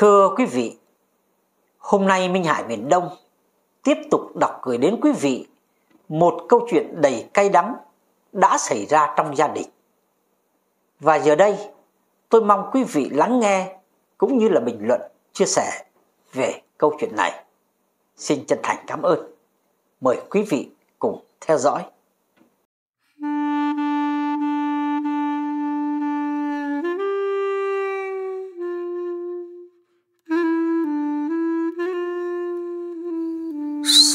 Thưa quý vị, hôm nay Minh Hải miền Đông tiếp tục đọc gửi đến quý vị một câu chuyện đầy cay đắng đã xảy ra trong gia đình. Và giờ đây, tôi mong quý vị lắng nghe cũng như là bình luận, chia sẻ về câu chuyện này. Xin chân thành cảm ơn. Mời quý vị cùng theo dõi.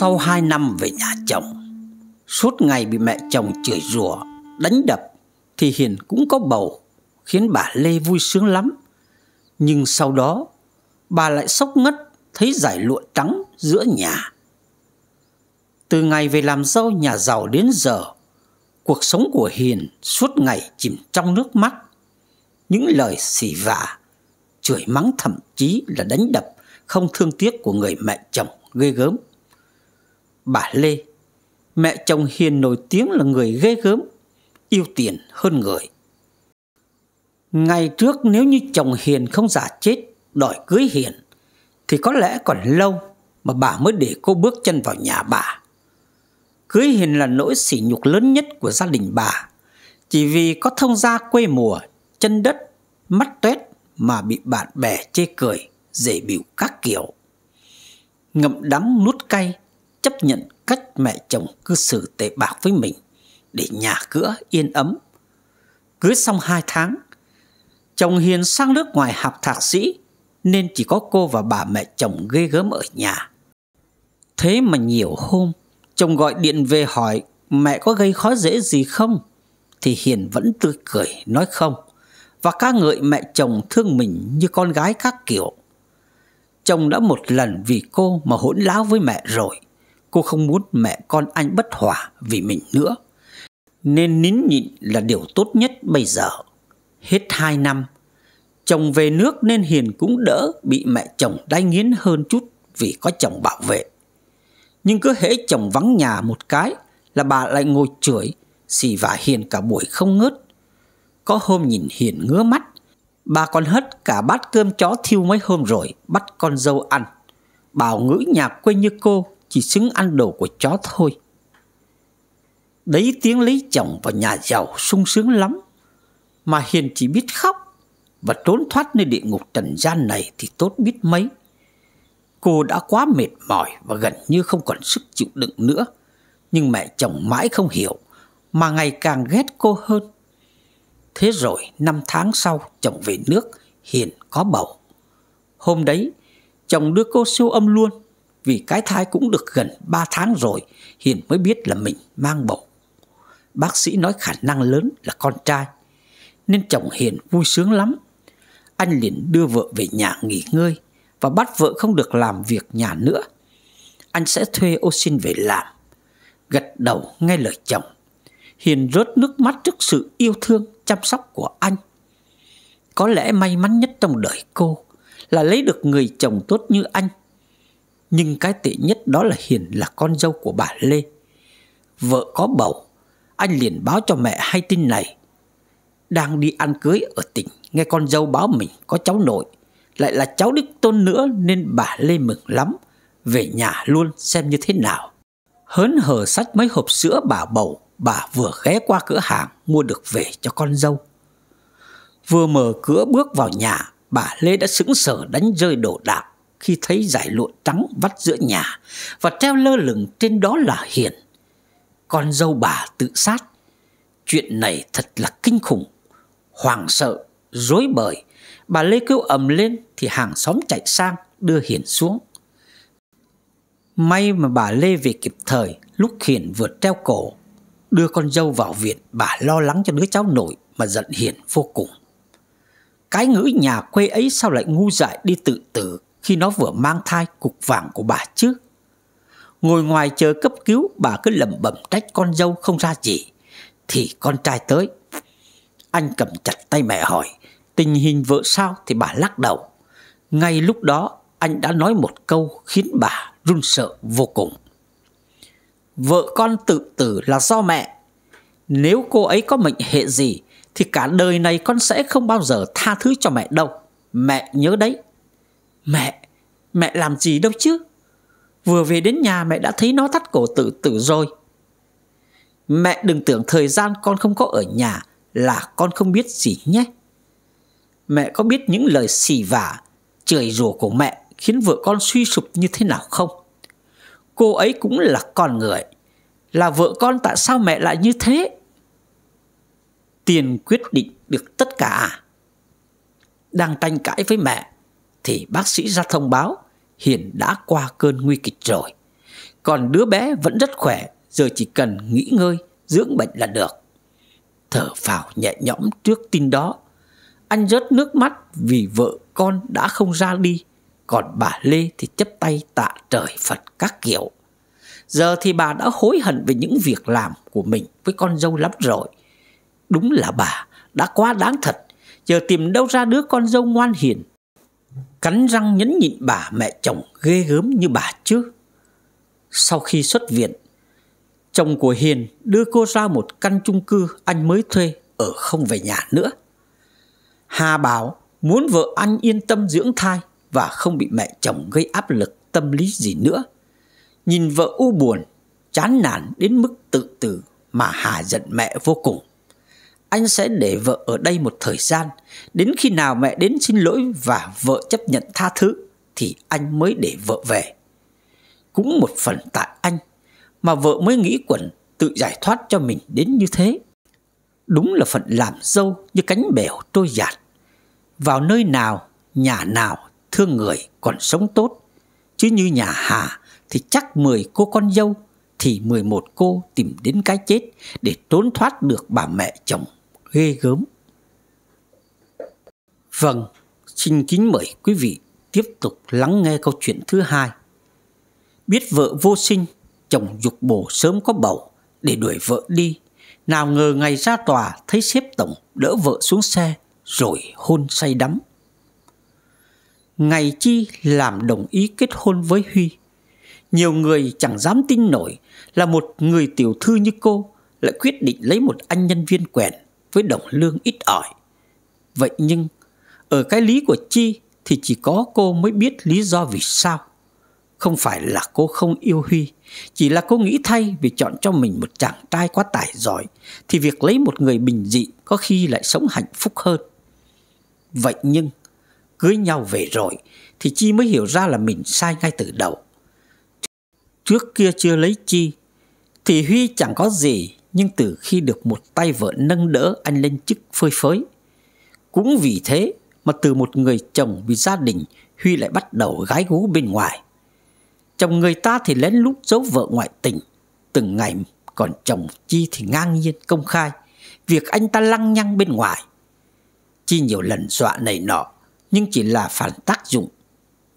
sau 2 năm về nhà chồng Suốt ngày bị mẹ chồng chửi rủa Đánh đập Thì Hiền cũng có bầu Khiến bà Lê vui sướng lắm Nhưng sau đó Bà lại sốc ngất Thấy giải lụa trắng giữa nhà Từ ngày về làm dâu nhà giàu đến giờ Cuộc sống của Hiền Suốt ngày chìm trong nước mắt Những lời xỉ vả Chửi mắng thậm chí là đánh đập Không thương tiếc của người mẹ chồng ghê gớm Bà Lê Mẹ chồng Hiền nổi tiếng là người ghê gớm Yêu tiền hơn người Ngày trước nếu như chồng Hiền không giả chết Đòi cưới Hiền Thì có lẽ còn lâu Mà bà mới để cô bước chân vào nhà bà Cưới Hiền là nỗi sỉ nhục lớn nhất của gia đình bà Chỉ vì có thông gia quê mùa Chân đất Mắt tuét Mà bị bạn bè chê cười Dễ biểu các kiểu Ngậm đắng nuốt cay chấp nhận cách mẹ chồng cư xử tệ bạc với mình để nhà cửa yên ấm. Cưới xong 2 tháng, chồng Hiền sang nước ngoài học thạc sĩ nên chỉ có cô và bà mẹ chồng ghê gớm ở nhà. Thế mà nhiều hôm, chồng gọi điện về hỏi mẹ có gây khó dễ gì không? Thì Hiền vẫn tươi cười nói không và ca ngợi mẹ chồng thương mình như con gái các kiểu. Chồng đã một lần vì cô mà hỗn láo với mẹ rồi Cô không muốn mẹ con anh bất hòa vì mình nữa. Nên nín nhịn là điều tốt nhất bây giờ. Hết hai năm, chồng về nước nên Hiền cũng đỡ bị mẹ chồng đai nghiến hơn chút vì có chồng bảo vệ. Nhưng cứ hễ chồng vắng nhà một cái là bà lại ngồi chửi, xì vả Hiền cả buổi không ngớt. Có hôm nhìn Hiền ngứa mắt, bà còn hất cả bát cơm chó thiêu mấy hôm rồi bắt con dâu ăn. Bảo ngữ nhạc quê như cô chỉ xứng ăn đồ của chó thôi. Đấy tiếng lấy chồng vào nhà giàu sung sướng lắm, mà Hiền chỉ biết khóc và trốn thoát nơi địa ngục trần gian này thì tốt biết mấy. Cô đã quá mệt mỏi và gần như không còn sức chịu đựng nữa, nhưng mẹ chồng mãi không hiểu mà ngày càng ghét cô hơn. Thế rồi năm tháng sau chồng về nước, Hiền có bầu. Hôm đấy, chồng đưa cô siêu âm luôn vì cái thai cũng được gần 3 tháng rồi, Hiền mới biết là mình mang bầu. Bác sĩ nói khả năng lớn là con trai, nên chồng Hiền vui sướng lắm. Anh liền đưa vợ về nhà nghỉ ngơi và bắt vợ không được làm việc nhà nữa. Anh sẽ thuê ô xin về làm. Gật đầu nghe lời chồng, Hiền rớt nước mắt trước sự yêu thương, chăm sóc của anh. Có lẽ may mắn nhất trong đời cô là lấy được người chồng tốt như anh – nhưng cái tệ nhất đó là Hiền là con dâu của bà Lê. Vợ có bầu, anh liền báo cho mẹ hay tin này. Đang đi ăn cưới ở tỉnh, nghe con dâu báo mình có cháu nội, lại là cháu đích tôn nữa nên bà Lê mừng lắm, về nhà luôn xem như thế nào. Hớn hở sách mấy hộp sữa bà bầu, bà vừa ghé qua cửa hàng mua được về cho con dâu. Vừa mở cửa bước vào nhà, bà Lê đã sững sờ đánh rơi đồ đạc khi thấy giải lụa trắng vắt giữa nhà và treo lơ lửng trên đó là hiền con dâu bà tự sát chuyện này thật là kinh khủng hoảng sợ rối bời bà lê kêu ầm lên thì hàng xóm chạy sang đưa hiền xuống may mà bà lê về kịp thời lúc hiền vừa treo cổ đưa con dâu vào viện bà lo lắng cho đứa cháu nội mà giận hiền vô cùng cái ngữ nhà quê ấy sao lại ngu dại đi tự tử khi nó vừa mang thai cục vàng của bà chứ. Ngồi ngoài chờ cấp cứu bà cứ lẩm bẩm trách con dâu không ra gì. Thì con trai tới. Anh cầm chặt tay mẹ hỏi tình hình vợ sao thì bà lắc đầu. Ngay lúc đó anh đã nói một câu khiến bà run sợ vô cùng. Vợ con tự tử là do mẹ. Nếu cô ấy có mệnh hệ gì thì cả đời này con sẽ không bao giờ tha thứ cho mẹ đâu. Mẹ nhớ đấy. Mẹ, mẹ làm gì đâu chứ Vừa về đến nhà mẹ đã thấy nó thắt cổ tự tử rồi Mẹ đừng tưởng thời gian con không có ở nhà Là con không biết gì nhé Mẹ có biết những lời xì vả Chửi rủa của mẹ Khiến vợ con suy sụp như thế nào không Cô ấy cũng là con người Là vợ con tại sao mẹ lại như thế Tiền quyết định được tất cả Đang tranh cãi với mẹ thì bác sĩ ra thông báo Hiền đã qua cơn nguy kịch rồi. Còn đứa bé vẫn rất khỏe, giờ chỉ cần nghỉ ngơi, dưỡng bệnh là được. Thở phào nhẹ nhõm trước tin đó. Anh rớt nước mắt vì vợ con đã không ra đi, còn bà Lê thì chấp tay tạ trời Phật các kiểu. Giờ thì bà đã hối hận về những việc làm của mình với con dâu lắm rồi. Đúng là bà đã quá đáng thật, giờ tìm đâu ra đứa con dâu ngoan hiền cắn răng nhẫn nhịn bà mẹ chồng ghê gớm như bà chứ. Sau khi xuất viện, chồng của Hiền đưa cô ra một căn chung cư anh mới thuê ở không về nhà nữa. Hà bảo muốn vợ anh yên tâm dưỡng thai và không bị mẹ chồng gây áp lực tâm lý gì nữa. Nhìn vợ u buồn, chán nản đến mức tự tử mà Hà giận mẹ vô cùng anh sẽ để vợ ở đây một thời gian đến khi nào mẹ đến xin lỗi và vợ chấp nhận tha thứ thì anh mới để vợ về cũng một phần tại anh mà vợ mới nghĩ quẩn tự giải thoát cho mình đến như thế đúng là phận làm dâu như cánh bèo trôi giạt vào nơi nào nhà nào thương người còn sống tốt chứ như nhà hà thì chắc mười cô con dâu thì 11 cô tìm đến cái chết để trốn thoát được bà mẹ chồng ghê gớm. Vâng, xin kính mời quý vị tiếp tục lắng nghe câu chuyện thứ hai. Biết vợ vô sinh, chồng dục bổ sớm có bầu để đuổi vợ đi. Nào ngờ ngày ra tòa thấy xếp tổng đỡ vợ xuống xe rồi hôn say đắm. Ngày chi làm đồng ý kết hôn với Huy. Nhiều người chẳng dám tin nổi là một người tiểu thư như cô lại quyết định lấy một anh nhân viên quèn với đồng lương ít ỏi. Vậy nhưng, ở cái lý của Chi thì chỉ có cô mới biết lý do vì sao. Không phải là cô không yêu Huy, chỉ là cô nghĩ thay vì chọn cho mình một chàng trai quá tài giỏi, thì việc lấy một người bình dị có khi lại sống hạnh phúc hơn. Vậy nhưng, cưới nhau về rồi thì Chi mới hiểu ra là mình sai ngay từ đầu. Trước kia chưa lấy Chi, thì Huy chẳng có gì nhưng từ khi được một tay vợ nâng đỡ anh lên chức phơi phới. Cũng vì thế mà từ một người chồng vì gia đình Huy lại bắt đầu gái gú bên ngoài. Chồng người ta thì lén lút giấu vợ ngoại tình, từng ngày còn chồng Chi thì ngang nhiên công khai việc anh ta lăng nhăng bên ngoài. Chi nhiều lần dọa này nọ nhưng chỉ là phản tác dụng.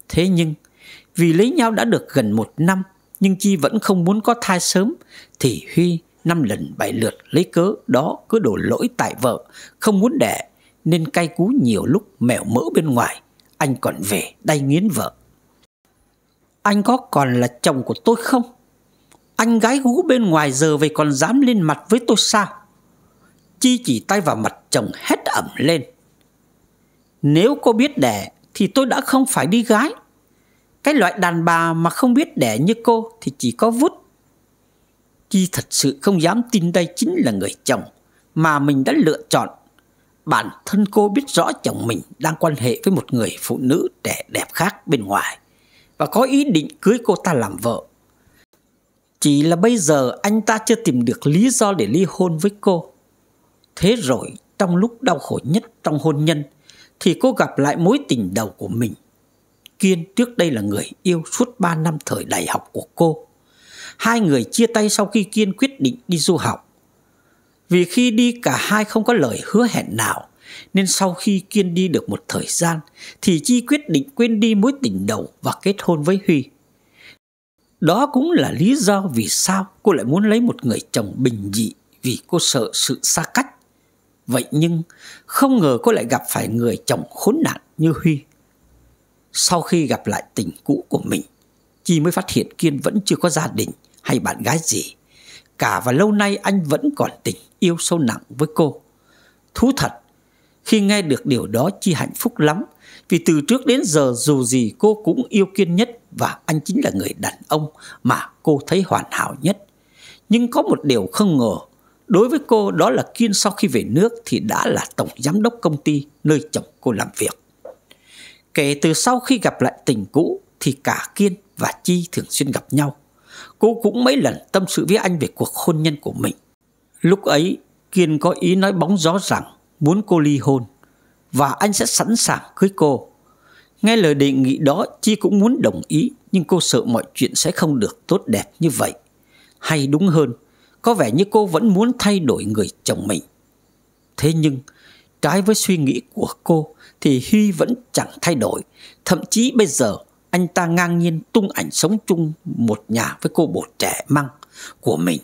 Thế nhưng vì lấy nhau đã được gần một năm nhưng Chi vẫn không muốn có thai sớm thì Huy năm lần bảy lượt lấy cớ đó cứ đổ lỗi tại vợ, không muốn đẻ nên cay cú nhiều lúc mẹo mỡ bên ngoài, anh còn về đay nghiến vợ. Anh có còn là chồng của tôi không? Anh gái gú bên ngoài giờ về còn dám lên mặt với tôi sao? Chi chỉ tay vào mặt chồng hét ẩm lên. Nếu cô biết đẻ thì tôi đã không phải đi gái. Cái loại đàn bà mà không biết đẻ như cô thì chỉ có vút Chi thật sự không dám tin đây chính là người chồng mà mình đã lựa chọn. Bản thân cô biết rõ chồng mình đang quan hệ với một người phụ nữ trẻ đẹp khác bên ngoài và có ý định cưới cô ta làm vợ. Chỉ là bây giờ anh ta chưa tìm được lý do để ly hôn với cô. Thế rồi trong lúc đau khổ nhất trong hôn nhân thì cô gặp lại mối tình đầu của mình. Kiên trước đây là người yêu suốt 3 năm thời đại học của cô Hai người chia tay sau khi Kiên quyết định đi du học. Vì khi đi cả hai không có lời hứa hẹn nào, nên sau khi Kiên đi được một thời gian thì Chi quyết định quên đi mối tình đầu và kết hôn với Huy. Đó cũng là lý do vì sao cô lại muốn lấy một người chồng bình dị vì cô sợ sự xa cách. Vậy nhưng không ngờ cô lại gặp phải người chồng khốn nạn như Huy. Sau khi gặp lại tình cũ của mình, Chi mới phát hiện Kiên vẫn chưa có gia đình hay bạn gái gì. Cả và lâu nay anh vẫn còn tình yêu sâu nặng với cô. Thú thật, khi nghe được điều đó Chi hạnh phúc lắm. Vì từ trước đến giờ dù gì cô cũng yêu Kiên nhất và anh chính là người đàn ông mà cô thấy hoàn hảo nhất. Nhưng có một điều không ngờ, đối với cô đó là Kiên sau khi về nước thì đã là tổng giám đốc công ty nơi chồng cô làm việc. Kể từ sau khi gặp lại tình cũ thì cả Kiên và Chi thường xuyên gặp nhau. Cô cũng mấy lần tâm sự với anh về cuộc hôn nhân của mình. Lúc ấy, Kiên có ý nói bóng gió rằng muốn cô ly hôn và anh sẽ sẵn sàng cưới cô. Nghe lời đề nghị đó, Chi cũng muốn đồng ý nhưng cô sợ mọi chuyện sẽ không được tốt đẹp như vậy. Hay đúng hơn, có vẻ như cô vẫn muốn thay đổi người chồng mình. Thế nhưng, trái với suy nghĩ của cô thì Huy vẫn chẳng thay đổi. Thậm chí bây giờ anh ta ngang nhiên tung ảnh sống chung một nhà với cô bột trẻ măng của mình.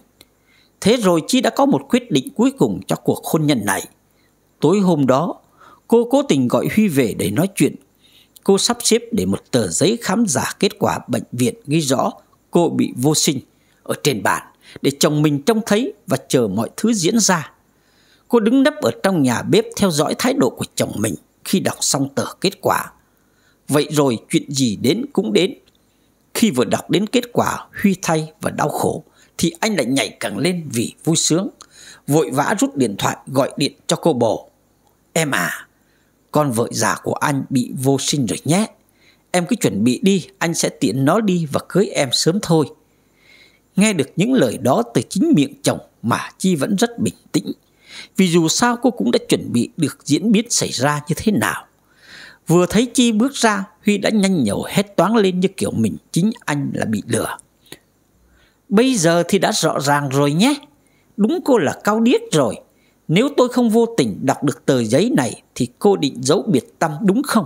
Thế rồi Chi đã có một quyết định cuối cùng cho cuộc hôn nhân này. Tối hôm đó, cô cố tình gọi Huy về để nói chuyện. Cô sắp xếp để một tờ giấy khám giả kết quả bệnh viện ghi rõ cô bị vô sinh ở trên bàn để chồng mình trông thấy và chờ mọi thứ diễn ra. Cô đứng nấp ở trong nhà bếp theo dõi thái độ của chồng mình khi đọc xong tờ kết quả. Vậy rồi chuyện gì đến cũng đến Khi vừa đọc đến kết quả huy thay và đau khổ Thì anh lại nhảy cẳng lên vì vui sướng Vội vã rút điện thoại gọi điện cho cô bồ Em à Con vợ già của anh bị vô sinh rồi nhé Em cứ chuẩn bị đi Anh sẽ tiện nó đi và cưới em sớm thôi Nghe được những lời đó từ chính miệng chồng Mà Chi vẫn rất bình tĩnh Vì dù sao cô cũng đã chuẩn bị được diễn biến xảy ra như thế nào Vừa thấy Chi bước ra, Huy đã nhanh nhẩu hết toán lên như kiểu mình chính anh là bị lừa. Bây giờ thì đã rõ ràng rồi nhé. Đúng cô là cao điếc rồi. Nếu tôi không vô tình đọc được tờ giấy này thì cô định giấu biệt tâm đúng không?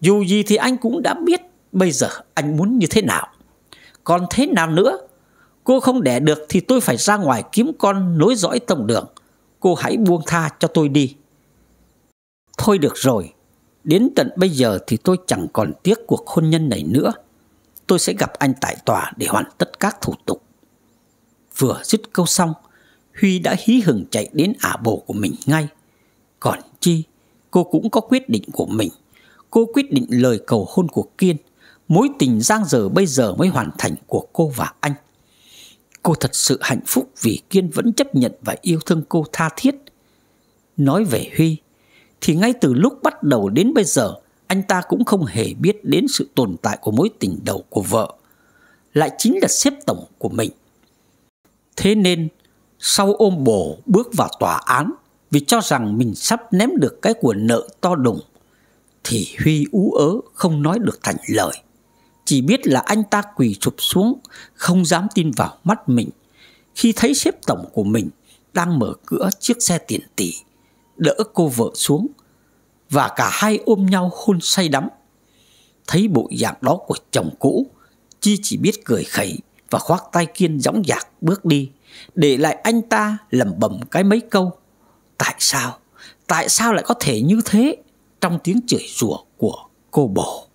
Dù gì thì anh cũng đã biết bây giờ anh muốn như thế nào. Còn thế nào nữa? Cô không đẻ được thì tôi phải ra ngoài kiếm con nối dõi tổng đường. Cô hãy buông tha cho tôi đi. Thôi được rồi, Đến tận bây giờ thì tôi chẳng còn tiếc cuộc hôn nhân này nữa. Tôi sẽ gặp anh tại tòa để hoàn tất các thủ tục. Vừa dứt câu xong, Huy đã hí hửng chạy đến ả bộ của mình ngay. Còn Chi, cô cũng có quyết định của mình. Cô quyết định lời cầu hôn của Kiên. Mối tình giang dở bây giờ mới hoàn thành của cô và anh. Cô thật sự hạnh phúc vì Kiên vẫn chấp nhận và yêu thương cô tha thiết. Nói về Huy, thì ngay từ lúc bắt đầu đến bây giờ anh ta cũng không hề biết đến sự tồn tại của mối tình đầu của vợ lại chính là xếp tổng của mình thế nên sau ôm bổ bước vào tòa án vì cho rằng mình sắp ném được cái của nợ to đùng thì huy ú ớ không nói được thành lời chỉ biết là anh ta quỳ sụp xuống không dám tin vào mắt mình khi thấy xếp tổng của mình đang mở cửa chiếc xe tiền tỷ đỡ cô vợ xuống và cả hai ôm nhau hôn say đắm. Thấy bộ dạng đó của chồng cũ, Chi chỉ biết cười khẩy và khoác tay Kiên dõng dạc bước đi, để lại anh ta lẩm bẩm cái mấy câu. Tại sao? Tại sao lại có thể như thế? Trong tiếng chửi rủa của cô bồ.